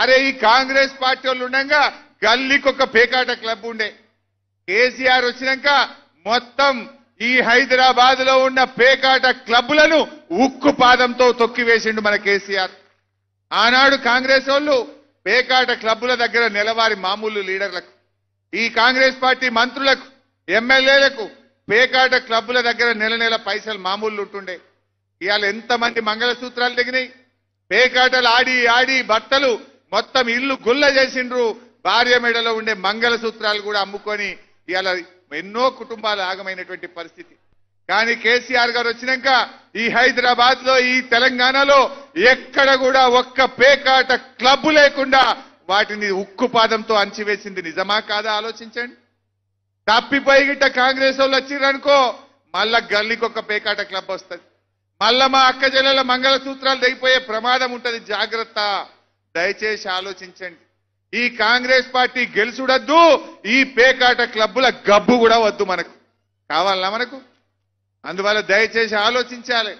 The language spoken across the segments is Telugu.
అరే ఈ కాంగ్రెస్ పార్టీ వాళ్ళు ఉండగా గల్లీకి ఒక పేకాట క్లబ్ ఉండే కేసీఆర్ వచ్చినాక మొత్తం ఈ హైదరాబాద్ లో ఉన్న పేకాట క్లబ్లను ఉక్కు పాదంతో తొక్కివేసిండు మన కేసీఆర్ ఆనాడు కాంగ్రెస్ వాళ్ళు పేకాట క్లబ్ల దగ్గర నెలవారి మామూలు లీడర్లకు ఈ కాంగ్రెస్ పార్టీ మంత్రులకు ఎమ్మెల్యేలకు పేకాట క్లబ్ల దగ్గర నెల నెల పైసలు మామూలు ఉంటుండే ఇవాళ ఎంతమంది మంగళసూత్రాలు దిగినాయి పేకాటలు ఆడి ఆడి భర్తలు మొత్తం ఇల్లు గుల్ల చేసిండ్రు భార్య మెడలో ఉండే మంగళసూత్రాలు కూడా అమ్ముకొని ఇలా ఎన్నో కుటుంబాలు ఆగమైనటువంటి పరిస్థితి కానీ కేసీఆర్ గారు వచ్చినాక ఈ హైదరాబాద్ లో ఈ తెలంగాణలో ఎక్కడ కూడా ఒక్క పేకాట క్లబ్ లేకుండా వాటిని ఉక్కు పాదంతో అంచివేసింది నిజమా కాదా ఆలోచించండి తప్పిపోయి గిట్ట కాంగ్రెస్ వాళ్ళు వచ్చిరనుకో మళ్ళా గల్లీకి ఒక పేకాట క్లబ్ వస్తుంది మళ్ళా మా అక్క జిల్లాలో మంగళసూత్రాలు దిగిపోయే ప్రమాదం ఉంటుంది జాగ్రత్త దయచేసి ఆలోచించండి ఈ కాంగ్రెస్ పార్టీ గెలుచుడద్దు ఈ పేకాట క్లబ్బుల గబ్బు కూడా వద్దు మనకు కావాలనా మనకు అందువల్ల దయచేసి ఆలోచించాలి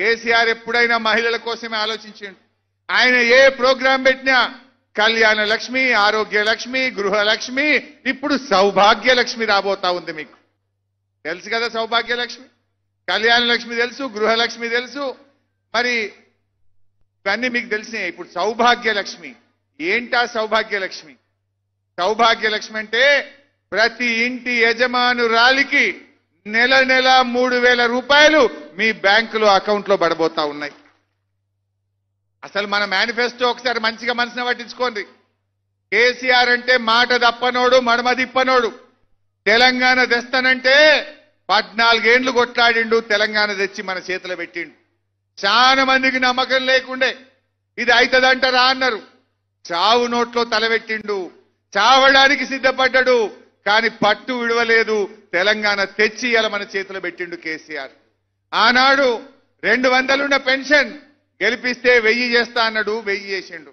కేసీఆర్ ఎప్పుడైనా మహిళల కోసమే ఆలోచించండి ఆయన ఏ ప్రోగ్రాం పెట్టినా కళ్యాణ లక్ష్మి ఆరోగ్య లక్ష్మి గృహలక్ష్మి ఇప్పుడు సౌభాగ్య లక్ష్మి రాబోతా ఉంది మీకు తెలుసు కదా సౌభాగ్య లక్ష్మి కళ్యాణ లక్ష్మి తెలుసు గృహలక్ష్మి తెలుసు మరి ఇవన్నీ మీకు తెలిసినాయి ఇప్పుడు సౌభాగ్యలక్ష్మి ఏంటా సౌభాగ్యలక్ష్మి సౌభాగ్యలక్ష్మి అంటే ప్రతి ఇంటి యజమానురాలికి నెల నెల మూడు వేల రూపాయలు మీ బ్యాంకులో అకౌంట్లో పడబోతా ఉన్నాయి అసలు మన మేనిఫెస్టో ఒకసారి మంచిగా మనసున పట్టించుకోండి కేసీఆర్ అంటే మాట దప్పనోడు మడమదిప్పనోడు తెలంగాణ తెస్తానంటే పద్నాలుగేండ్లు కొట్లాడిండు తెలంగాణ తెచ్చి మన చేతిలో పెట్టిండు చాలా మందికి నమ్మకం లేకుండే ఇది రా అన్నారు చావు నోట్లో తలవెట్టిండు చావడానికి సిద్ధపడ్డాడు కానీ పట్టు విడవలేదు తెలంగాణ తెచ్చి ఇలా మన చేతిలో పెట్టిండు కేసీఆర్ ఆనాడు రెండు వందలున్న పెన్షన్ గెలిపిస్తే వెయ్యి చేస్తా అన్నాడు వెయ్యి చేసిండు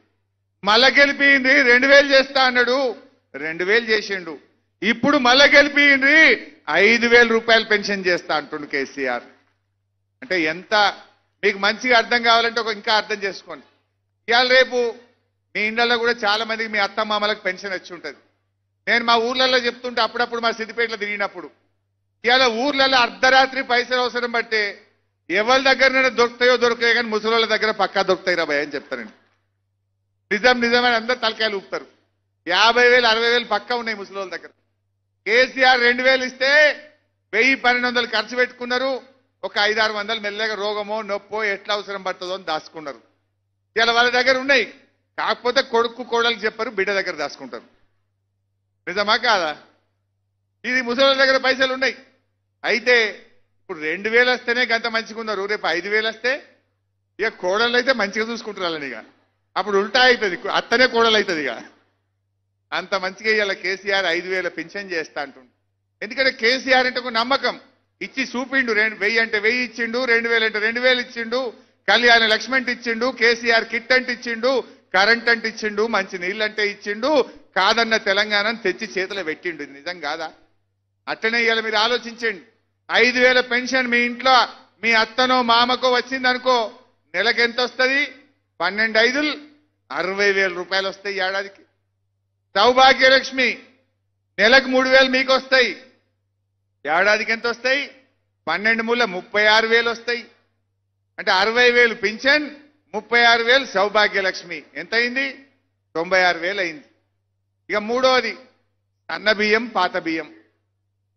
మళ్ళ గెలిపింది రెండు వేలు చేస్తా అన్నాడు రెండు వేలు చేసిండు ఇప్పుడు మళ్ళా గెలిపింది ఐదు వేల రూపాయలు పెన్షన్ చేస్తా అంటుండు కేసీఆర్ అంటే ఎంత మీకు మంచిగా అర్థం కావాలంటే ఒక ఇంకా అర్థం చేసుకోండి ఇవాళ రేపు మీ ఇండ్లలో కూడా చాలా మందికి మీ అత్తమామలకు పెన్షన్ వచ్చి ఉంటుంది నేను మా ఊర్లలో చెప్తుంటే అప్పుడప్పుడు మా సిద్దిపేటలో తిరిగినప్పుడు ఇవాళ ఊర్లలో అర్ధరాత్రి పైసలు అవసరం బట్టే ఎవరి దగ్గరనైనా దొరుకుతాయో దొరుకుతాయో కానీ ముసలి దగ్గర పక్కా దొరుకుతాయి రా భయ అని నిజం నిజమని అందరు తలకాయలు ఊపుతారు యాభై వేలు అరవై వేలు పక్కా ఉన్నాయి ముసలి దగ్గర కేసీఆర్ రెండు వేలు ఇస్తే వెయ్యి పన్నెండు వందలు ఖర్చు పెట్టుకున్నారు ఒక ఐదారు వందలు మెల్లగా రోగమో నొప్పో ఎట్లా అవసరం పడుతుందో అని దాచుకున్నారు ఇలా వాళ్ళ దగ్గర ఉన్నాయి కాకపోతే కొడుకు కోడలు చెప్పరు బిడ్డ దగ్గర దాచుకుంటారు నిజమా కాదా ఇది ముసలి దగ్గర పైసలు ఉన్నాయి అయితే ఇప్పుడు రెండు వేలు వస్తేనే గంత మంచిగా ఉన్నారు రేపు ఐదు వేలు వస్తే ఇక కోడలు అయితే మంచిగా చూసుకుంటారు ఇక అప్పుడు ఉల్టా అవుతుంది అత్తనే కోడలు అవుతుంది ఇక అంత మంచిగా ఇలా కేసీఆర్ ఐదు వేల పెన్షన్ చేస్తా అంటుండే ఎందుకంటే కేసీఆర్ అంటే ఒక నమ్మకం ఇచ్చి చూపిండు రెండు వెయ్యి అంటే వెయ్యి ఇచ్చిండు రెండు వేలు అంటే రెండు వేలు ఇచ్చిండు కళ్యాణ లక్ష్మి అంటే ఇచ్చిండు కేసీఆర్ కిట్ అంటే ఇచ్చిండు కరెంట్ అంటే ఇచ్చిండు మంచి నీళ్ళు అంటే ఇచ్చిండు కాదన్న తెలంగాణను తెచ్చి చేతిలో పెట్టిండు ఇది నిజం కాదా అట్టనే ఇవాళ మీరు ఆలోచించండి ఐదు వేల పెన్షన్ మీ ఇంట్లో మీ అత్తనో మామకో వచ్చిందనుకో నెలకు ఎంత వస్తుంది పన్నెండు ఐదులు అరవై వేల రూపాయలు వస్తాయి ఏడాదికి సౌభాగ్యలక్ష్మి నెలకు మూడు వేలు మీకు వస్తాయి ఏడాదికి ఎంత వస్తాయి పన్నెండు మూల ముప్పై ఆరు వేలు వస్తాయి అంటే అరవై వేలు పింఛన్ ముప్పై ఆరు వేలు సౌభాగ్యలక్ష్మి ఎంత అయింది తొంభై ఆరు వేలు అయింది ఇక మూడవది అన్న బియ్యం పాత బియ్యం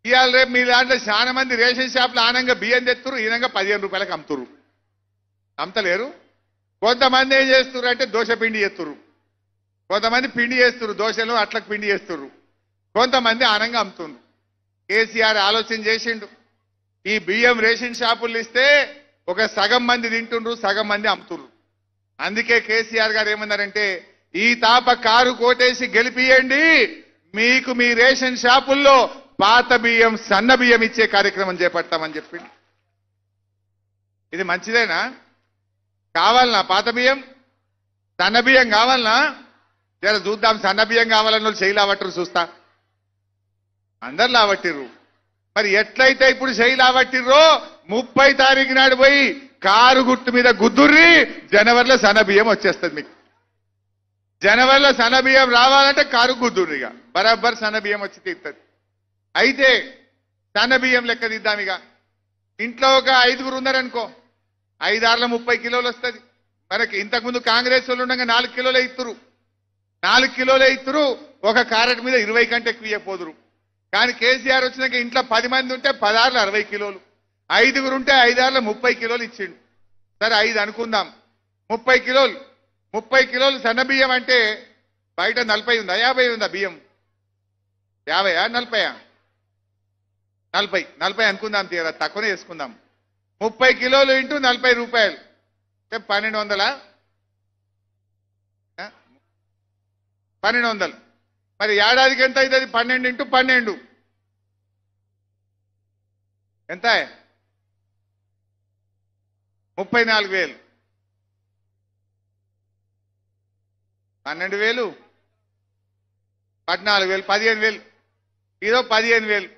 ఇవాళ రేపు మీ దాంట్లో చాలా మంది రేషన్ షాప్లో ఆనంగా బియ్యం తెత్తురు ఈనంగా పదిహేను రూపాయలకు అమ్ముతురు అమ్ముతలేరు కొంతమంది ఏం చేస్తున్నారు అంటే దోశ పిండి చేస్తురు కొంతమంది పిండి చేస్తురు దోశలు అట్లకు పిండి చేస్తురు కొంతమంది ఆనంగా అమ్ముతున్నారు కేసీఆర్ ఆలోచన చేసిండు ఈ బియ్యం రేషన్ షాపులు ఇస్తే ఒక సగం మంది తింటుండ్రు సగం మంది అమ్ముతుండ్రు అందుకే కేసీఆర్ గారు ఏమన్నారంటే ఈ తాప కారు కోటేసి గెలిపియండి మీకు మీ రేషన్ షాపుల్లో పాత బియ్యం సన్న బియ్యం ఇచ్చే కార్యక్రమం చేపడతామని చెప్పిండు ఇది మంచిదేనా కావాలనా పాత బియ్యం సన్న బియ్యం కావాలనా జర చూద్దాం సన్న బియ్యం కావాలన్న వాళ్ళు చేయలేవట్రు చూస్తా అందరు లాబట్టిర్రు మరి ఎట్లయితే ఇప్పుడు చేయి లాబట్టిర్రో ముప్పై తారీఖు నాడు పోయి కారు గుట్టు మీద గుద్దుర్రి జనవరిలో సనబియ్యం వచ్చేస్తుంది మీకు జనవరిలో సనబియ్యం రావాలంటే కారు గుద్దుర్రిగా బరాబర్ సనబియ్యం వచ్చి తీరుతుంది అయితే సన్నబియ్యం లెక్క దిద్దాం ఇక ఇంట్లో ఒక ఐదుగురు ఉన్నారనుకో ఐదారులో ముప్పై కిలోలు వస్తుంది మనకి ఇంతకుముందు కాంగ్రెస్ వాళ్ళు ఉండగా నాలుగు కిలోలే ఇస్తురు నాలుగు కిలోలే ఇస్తురు ఒక క్యారెట్ మీద ఇరవై కంటే ఎక్కువ పోదురు కానీ కేసీఆర్ వచ్చినాక ఇంట్లో పది మంది ఉంటే పదార్లు అరవై కిలోలు ఐదుగురు ఉంటే ఐదారులో ముప్పై కిలోలు ఇచ్చిండు సరే ఐదు అనుకుందాం ముప్పై కిలోలు ముప్పై కిలోలు సన్న బియ్యం అంటే బయట నలభై ఉందా యాభై ఉందా బియ్యం యాభైయా నలభైయా నలభై నలభై అనుకుందాం తీరా తక్కువనే వేసుకుందాం ముప్పై కిలోలు ఇంటూ నలభై రూపాయలు అంటే పన్నెండు వందలా పన్నెండు వందలు మరి ఏడాదికి ఎంత అవుతుంది పన్నెండు ఇంటూ పన్నెండు ఎంత ముప్పై నాలుగు వేలు పన్నెండు వేలు పద్నాలుగు వేలు పదిహేను వేలు ఇదో పదిహేను వేలు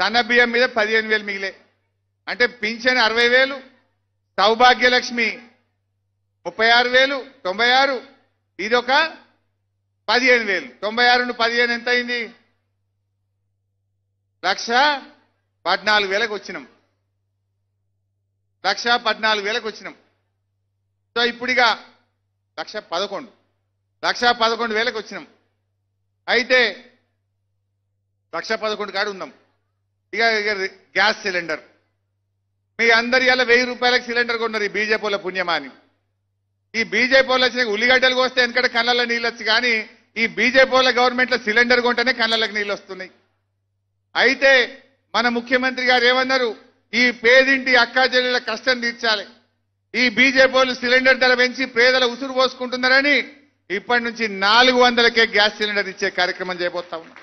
సన్న బియ్యం మీద పదిహేను వేలు మిగిలే అంటే పింఛన్ అరవై వేలు సౌభాగ్యలక్ష్మి ముప్పై ఆరు వేలు తొంభై ఆరు ఇదొక పదిహేను వేలు తొంభై ఆరు నుండి పదిహేను ఎంత అయింది లక్ష పద్నాలుగు వేలకు వచ్చినాం లక్ష పద్నాలుగు వేలకు వచ్చినాం సో ఇప్పుడుగా లక్ష పదకొండు లక్ష పదకొండు వేలకు వచ్చినాం అయితే లక్ష పదకొండు కాడ ఉందాం ఇక గ్యాస్ సిలిండర్ మీ అందరి అలా వెయ్యి రూపాయలకు సిలిండర్ కొన్నారు ఈ బీజేపీల పుణ్యమా అని ఈ వాళ్ళు వచ్చిన ఉల్లిగడ్డలు కోస్తే ఎందుకంటే కళ్ళల్లో నీళ్ళు వచ్చి కానీ ఈ బీజేపీ వాళ్ళ గవర్నమెంట్లో సిలిండర్ కొంటేనే కళ్ళలకు నీళ్ళు వస్తున్నాయి అయితే మన ముఖ్యమంత్రి గారు ఏమన్నారు ఈ పేదింటి అక్కా చెల్లెల కష్టం తీర్చాలి ఈ బీజేపీ వాళ్ళు సిలిండర్ ధర పెంచి పేదల ఉసురు పోసుకుంటున్నారని ఇప్పటి నుంచి నాలుగు వందలకే గ్యాస్ సిలిండర్ ఇచ్చే కార్యక్రమం చేయబోతా ఉన్నా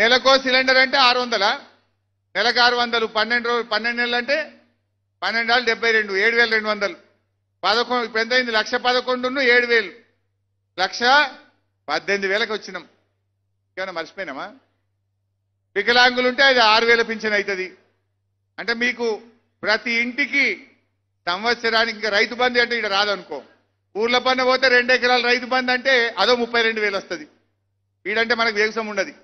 నెలకో సిలిండర్ అంటే ఆరు వందల నెలకు ఆరు వందలు పన్నెండు రోజులు పన్నెండు నెలలు అంటే పన్నెండు వేలు డెబ్బై రెండు ఏడు వేల రెండు వందలు పదకొండు ఇప్పుడు ఎంత అయింది లక్ష పదకొండును ఏడు వేలు లక్ష పద్దెనిమిది వేలకు వచ్చినాం ఏమైనా మర్చిపోయినామా వికలాంగులు ఉంటే అది ఆరు వేల పింఛన్ అవుతుంది అంటే మీకు ప్రతి ఇంటికి సంవత్సరానికి ఇంకా రైతు బంధు అంటే ఇక్కడ రాదనుకో ఊర్ల పన్న పోతే రెండు ఎకరాల రైతు బంధు అంటే అదో ముప్పై రెండు వేలు వస్తుంది వీడంటే మనకు వేగసం ఉండదు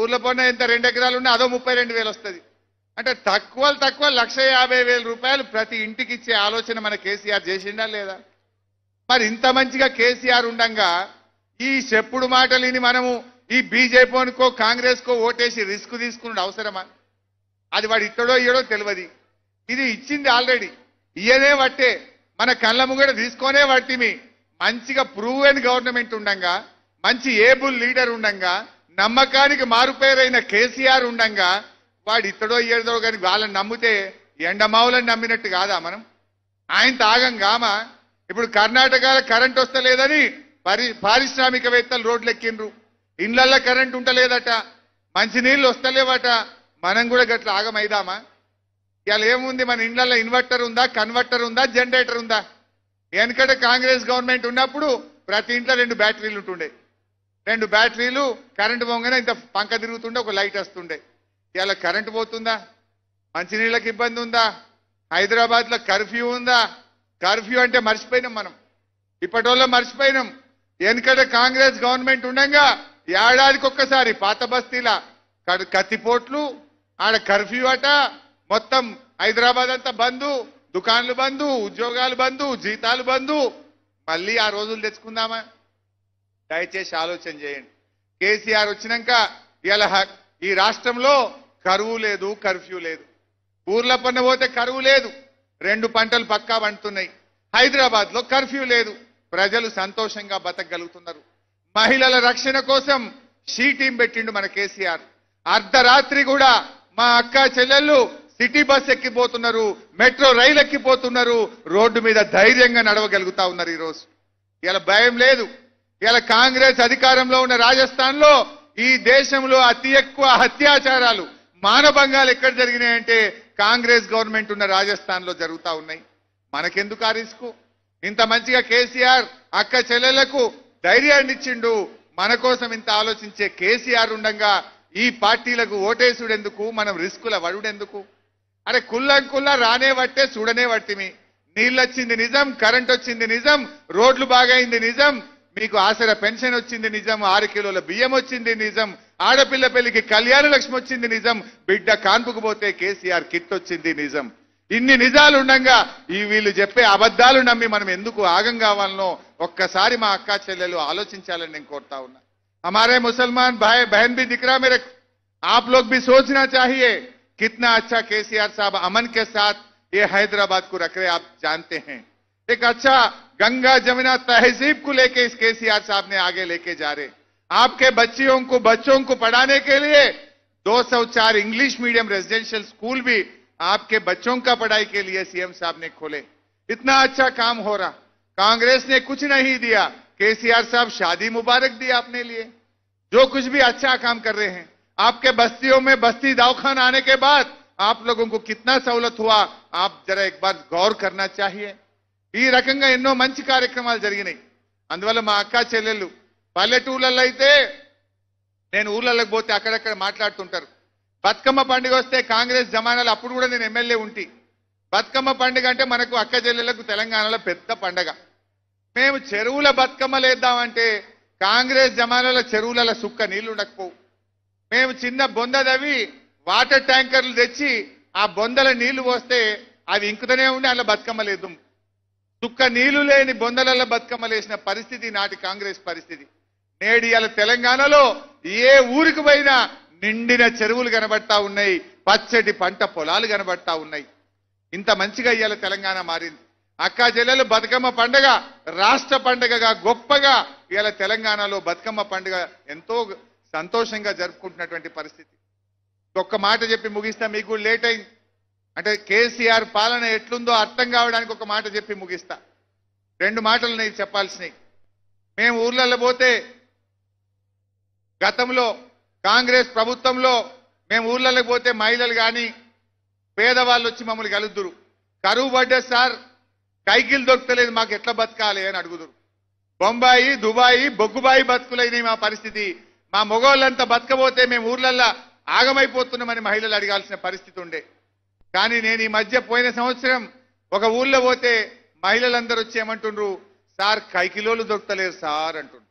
ఊర్ల పన్న ఎంత రెండు ఎకరాలు ఉన్నా అదో ముప్పై రెండు వేలు వస్తుంది అంటే తక్కువ తక్కువ లక్ష యాభై వేల రూపాయలు ప్రతి ఇంటికి ఇచ్చే ఆలోచన మన కేసీఆర్ చేసిండా లేదా మరి ఇంత మంచిగా కేసీఆర్ ఉండంగా ఈ చెప్పుడు మాటలిని మనము ఈ బీజేపీకో కాంగ్రెస్కో ఓటేసి రిస్క్ తీసుకున్న అవసరమా అది వాడు ఇట్టడో ఇయ్యడో తెలియదు ఇది ఇచ్చింది ఆల్రెడీ ఇయ్యనే పట్టే మన కళ్ళ ముంగడ తీసుకొనే పట్టిమి మంచిగా ప్రూవ్ అయిన గవర్నమెంట్ ఉండంగా మంచి ఏబుల్ లీడర్ ఉండంగా నమ్మకానికి మారుపేరైన కేసీఆర్ ఉండంగా వాడు ఇతడో ఇయ్యడో కానీ వాళ్ళని నమ్మితే ఎండమావులను నమ్మినట్టు కాదా మనం ఆయన తాగం కామా ఇప్పుడు కర్ణాటకలో కరెంట్ వస్తలేదని పరి పారిశ్రామికవేత్తలు రోడ్లు ఎక్కిండ్రు ఇండ్లల్లో కరెంట్ మంచి మంచినీళ్ళు వస్తలేవట మనం కూడా గట్లా ఆగమైదామా ఇవాళ ఏముంది మన ఇండ్లల్లో ఇన్వర్టర్ ఉందా కన్వర్టర్ ఉందా జనరేటర్ ఉందా వెనకట కాంగ్రెస్ గవర్నమెంట్ ఉన్నప్పుడు ప్రతి ఇంట్లో రెండు బ్యాటరీలు ఉంటుండే రెండు బ్యాటరీలు కరెంటు పోగానే ఇంత పంక తిరుగుతుండే ఒక లైట్ వస్తుండే ఇవాళ కరెంటు పోతుందా మంచినీళ్ళకి ఇబ్బంది ఉందా హైదరాబాద్లో కర్ఫ్యూ ఉందా కర్ఫ్యూ అంటే మర్చిపోయినాం మనం ఇప్పటిలో మర్చిపోయినాం ఎందుకంటే కాంగ్రెస్ గవర్నమెంట్ ఉండగా ఏడాదికి ఒక్కసారి పాత బస్తీల కత్తిపోట్లు ఆడ కర్ఫ్యూ అట మొత్తం హైదరాబాద్ అంతా బంధు దుకాన్లు బంధు ఉద్యోగాలు బంధు జీతాలు బంధు మళ్ళీ ఆ రోజులు తెచ్చుకుందామా దయచేసి ఆలోచన చేయండి కేసీఆర్ వచ్చినాక ఇలా ఈ రాష్ట్రంలో కరువు లేదు కర్ఫ్యూ లేదు ఊర్ల పన్న పోతే కరువు లేదు రెండు పంటలు పక్కా పండుతున్నాయి హైదరాబాద్లో కర్ఫ్యూ లేదు ప్రజలు సంతోషంగా బతకగలుగుతున్నారు మహిళల రక్షణ కోసం షీ టీం పెట్టిండు మన కేసీఆర్ అర్ధరాత్రి కూడా మా అక్క చెల్లెళ్ళు సిటీ బస్ ఎక్కిపోతున్నారు మెట్రో రైలు ఎక్కిపోతున్నారు రోడ్డు మీద ధైర్యంగా నడవగలుగుతా ఉన్నారు ఈరోజు ఇలా భయం లేదు ఇలా కాంగ్రెస్ అధికారంలో ఉన్న రాజస్థాన్లో ఈ దేశంలో అతి ఎక్కువ హత్యాచారాలు మానభంగాలు ఎక్కడ జరిగినాయంటే కాంగ్రెస్ గవర్నమెంట్ ఉన్న రాజస్థాన్లో జరుగుతూ ఉన్నాయి మనకెందుకు ఆ రిస్క్ ఇంత మంచిగా కేసీఆర్ అక్క చెల్లెలకు ధైర్యాన్ని ఇచ్చిండు మన కోసం ఇంత ఆలోచించే కేసీఆర్ ఉండగా ఈ పార్టీలకు ఓటేసుడెందుకు మనం రిస్కుల వడుడెందుకు అరే కుల్లం కుల్ల రానే వట్టే చూడనే వట్టిమి నీళ్ళొచ్చింది నిజం కరెంట్ వచ్చింది నిజం రోడ్లు బాగైంది నిజం మీకు ఆసర పెన్షన్ వచ్చింది నిజం ఆరు కిలోల బియ్యం వచ్చింది నిజం ఆడ పిల్ల పెళ్ళికి కళ్యాణ లక్ష్మి వచ్చింది Nizam బిడ్డ కాంబుకు పోతే కేసిఆర్ కిట్ వచ్చింది Nizam ఇన్ని నిజాలు ఉండంగా ఈ వీళ్ళు చెప్పే అబద్ధాలు నమ్మి మనం ఎందుకు ఆగం కావాలనో ఒక్కసారి మా అక్కా చెల్లెలు ఆలోచించాలని నేను కోర్తా ఉన్నా हमारे मुसलमान भाई बहन भी दिखरा मेरे आप लोग भी सोचना चाहिए कितना अच्छा केसीआर साहब अमन के साथ ये हैदराबाद को रख रहे आप जानते हैं एक अच्छा गंगा जमुना तहजीब को लेके इस केसीआर साहब ने आगे लेके जा रहे आपके बच्चियों को बच्चों को पढ़ाने के लिए 204 इंग्लिश मीडियम रेजिडेंशियल स्कूल भी आपके बच्चों का पढ़ाई के लिए सीएम साहब ने खोले इतना अच्छा काम हो रहा कांग्रेस ने कुछ नहीं दिया केसीआर साहब शादी मुबारक दी आपने लिए जो कुछ भी अच्छा काम कर रहे हैं आपके बस्तियों में बस्ती दावखान आने के बाद आप लोगों को कितना सहूलत हुआ आप जरा एक बार गौर करना चाहिए ये ఈ రకంగా मंच कार्यक्रम जरिए नहीं अंदव మా అక్క చెల్లెళ్ళు పల్లెటూళ్ళల్లో అయితే నేను ఊళ్ళలోకి పోతే అక్కడక్కడ మాట్లాడుతుంటారు బతుకమ్మ పండుగ వస్తే కాంగ్రెస్ జమానాలు అప్పుడు కూడా నేను ఎమ్మెల్యే ఉంటి బతుకమ్మ పండుగ అంటే మనకు అక్క చెల్లెలకు తెలంగాణలో పెద్ద పండగ మేము చెరువుల లేద్దామంటే కాంగ్రెస్ జమానాల చెరువులలో సుక్క నీళ్లు ఉండకపోవు మేము చిన్న బొందదవి వాటర్ ట్యాంకర్లు తెచ్చి ఆ బొందల నీళ్లు పోస్తే అవి ఇంకుతనే ఉండి అందులో బతుకమ్మలేదు సుక్క నీళ్లు లేని బొందలలో లేసిన పరిస్థితి నాటి కాంగ్రెస్ పరిస్థితి నేడు తెలంగాణలో ఏ ఊరికి పోయినా నిండిన చెరువులు కనబడతా ఉన్నాయి పచ్చటి పంట పొలాలు కనబడతా ఉన్నాయి ఇంత మంచిగా ఇవాళ తెలంగాణ మారింది అక్కా జిల్లాలో బతుకమ్మ పండగ రాష్ట్ర పండగగా గొప్పగా ఇవాళ తెలంగాణలో బతుకమ్మ పండుగ ఎంతో సంతోషంగా జరుపుకుంటున్నటువంటి పరిస్థితి ఒక్క మాట చెప్పి ముగిస్తా మీకు లేట్ అయింది అంటే కేసీఆర్ పాలన ఎట్లుందో అర్థం కావడానికి ఒక మాట చెప్పి ముగిస్తా రెండు మాటలు నేను చెప్పాల్సినవి మేము ఊర్లలో పోతే గతంలో కాంగ్రెస్ ప్రభుత్వంలో మేము ఊర్లలోకి పోతే మహిళలు కానీ పేదవాళ్ళు వచ్చి మమ్మల్ని కలుద్దురు కరువు పడ్డే సార్ కైకిలు దొరకలేదు మాకు ఎట్లా బతకాలి అని అడుగుదురు బొంబాయి దుబాయి బొగ్గుబాయి బతుకులైన మా పరిస్థితి మా మొగోళ్ళంతా బతకపోతే మేము ఊర్లల్లో ఆగమైపోతున్నామని మహిళలు అడగాల్సిన పరిస్థితి ఉండే కానీ నేను ఈ మధ్య పోయిన సంవత్సరం ఒక ఊళ్ళో పోతే మహిళలందరూ వచ్చి ఏమంటుండ్రు సార్ కైకిలోలు దొరకలేరు సార్ అంటుండ్రు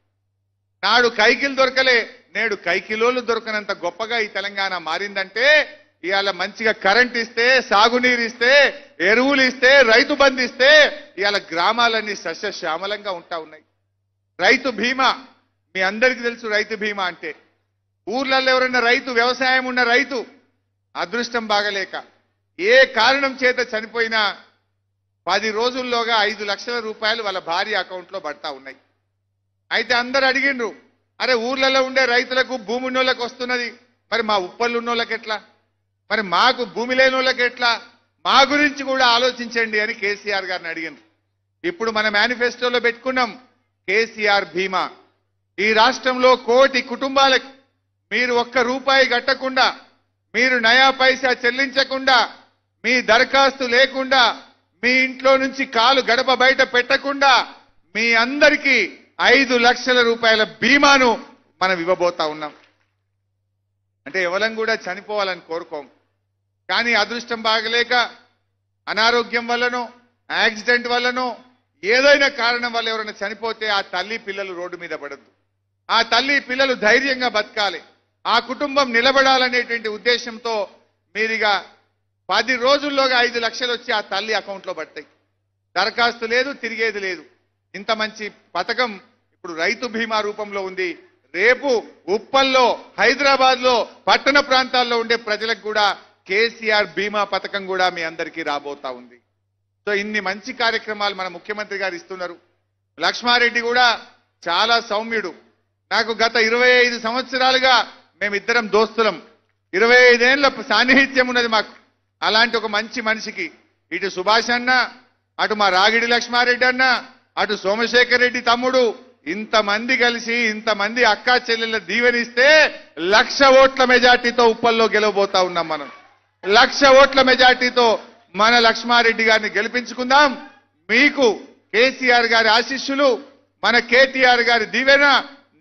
నాడు కైకిలు దొరకలే నేడు కైకిలోలు దొరకనంత గొప్పగా ఈ తెలంగాణ మారిందంటే ఇవాళ మంచిగా కరెంట్ ఇస్తే సాగునీరు ఇస్తే ఎరువులు ఇస్తే రైతు బంధు ఇస్తే ఇవాళ గ్రామాలన్నీ సస్యశ్యామలంగా ఉంటా ఉన్నాయి రైతు బీమా మీ అందరికీ తెలుసు రైతు బీమా అంటే ఊర్లలో ఎవరైనా రైతు వ్యవసాయం ఉన్న రైతు అదృష్టం బాగలేక ఏ కారణం చేత చనిపోయినా పది రోజుల్లోగా ఐదు లక్షల రూపాయలు వాళ్ళ భార్య అకౌంట్లో పడతా ఉన్నాయి అయితే అందరు అడిగిండ్రు అరే ఊర్లలో ఉండే రైతులకు భూమి ఉన్నోళ్ళకి వస్తున్నది మరి మా ఉప్పళ్ళు ఉన్నోళ్ళకి ఎట్లా మరి మాకు భూమి లేని వాళ్ళకి ఎట్లా మా గురించి కూడా ఆలోచించండి అని కేసీఆర్ గారిని అడిగింది ఇప్పుడు మన మేనిఫెస్టోలో పెట్టుకున్నాం కేసీఆర్ భీమా ఈ రాష్ట్రంలో కోటి కుటుంబాలకు మీరు ఒక్క రూపాయి కట్టకుండా మీరు నయా పైసా చెల్లించకుండా మీ దరఖాస్తు లేకుండా మీ ఇంట్లో నుంచి కాలు గడప బయట పెట్టకుండా మీ అందరికీ ఐదు లక్షల రూపాయల బీమాను మనం ఇవ్వబోతా ఉన్నాం అంటే ఎవరం కూడా చనిపోవాలని కోరుకోం కానీ అదృష్టం బాగలేక అనారోగ్యం వల్లనో యాక్సిడెంట్ వల్లనో ఏదైనా కారణం వల్ల ఎవరైనా చనిపోతే ఆ తల్లి పిల్లలు రోడ్డు మీద పడద్దు ఆ తల్లి పిల్లలు ధైర్యంగా బతకాలి ఆ కుటుంబం నిలబడాలనేటువంటి ఉద్దేశంతో మీరుగా పది రోజుల్లోగా ఐదు లక్షలు వచ్చి ఆ తల్లి అకౌంట్లో పడతాయి దరఖాస్తు లేదు తిరిగేది లేదు ఇంత మంచి పథకం ఇప్పుడు రైతు బీమా రూపంలో ఉంది రేపు ఉప్పల్లో హైదరాబాద్ లో పట్టణ ప్రాంతాల్లో ఉండే ప్రజలకు కూడా కేసీఆర్ బీమా పథకం కూడా మీ అందరికీ రాబోతా ఉంది సో ఇన్ని మంచి కార్యక్రమాలు మన ముఖ్యమంత్రి గారు ఇస్తున్నారు లక్ష్మారెడ్డి కూడా చాలా సౌమ్యుడు నాకు గత ఇరవై ఐదు సంవత్సరాలుగా మేమిద్దరం దోస్తులం ఇరవై ఐదేళ్ల సాన్నిహిత్యం ఉన్నది మాకు అలాంటి ఒక మంచి మనిషికి ఇటు సుభాష్ అన్న అటు మా రాగిడి లక్ష్మారెడ్డి అన్న అటు సోమశేఖర్ రెడ్డి తమ్ముడు ఇంతమంది కలిసి ఇంతమంది అక్కా చెల్లెళ్ళ దీవెనిస్తే లక్ష ఓట్ల మెజార్టీతో ఉప్పల్లో గెలవబోతా ఉన్నాం మనం లక్ష ఓట్ల మెజార్టీతో మన లక్ష్మారెడ్డి గారిని గెలిపించుకుందాం మీకు కేసీఆర్ గారి ఆశీస్సులు మన కేటీఆర్ గారి దీవెన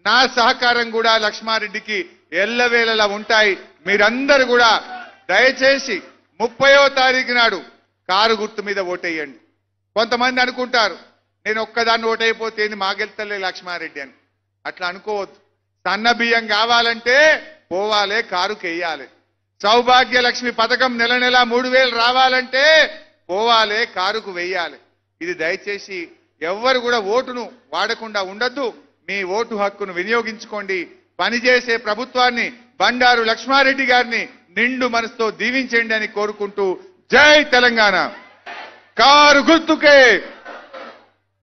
నా సహకారం కూడా లక్ష్మారెడ్డికి ఎల్లవేళలా ఉంటాయి మీరందరూ కూడా దయచేసి ముప్పయో తారీఖు నాడు కారు గుర్తు మీద ఓటేయండి కొంతమంది అనుకుంటారు నేను ఒక్కదాన్ని ఓటైపోతే మా గెలుతలే లక్ష్మారెడ్డి అని అట్లా అనుకోవద్దు సన్న బియ్యం కావాలంటే పోవాలి కారుకెయ్యాలి సౌభాగ్య లక్ష్మి పథకం నెల నెల మూడు వేలు రావాలంటే పోవాలి కారుకు వెయ్యాలి ఇది దయచేసి ఎవ్వరు కూడా ఓటును వాడకుండా ఉండద్దు మీ ఓటు హక్కును వినియోగించుకోండి పనిచేసే ప్రభుత్వాన్ని బండారు లక్ష్మారెడ్డి గారిని నిండు మనసుతో దీవించండి అని కోరుకుంటూ జై తెలంగాణ కారు గుర్తుకే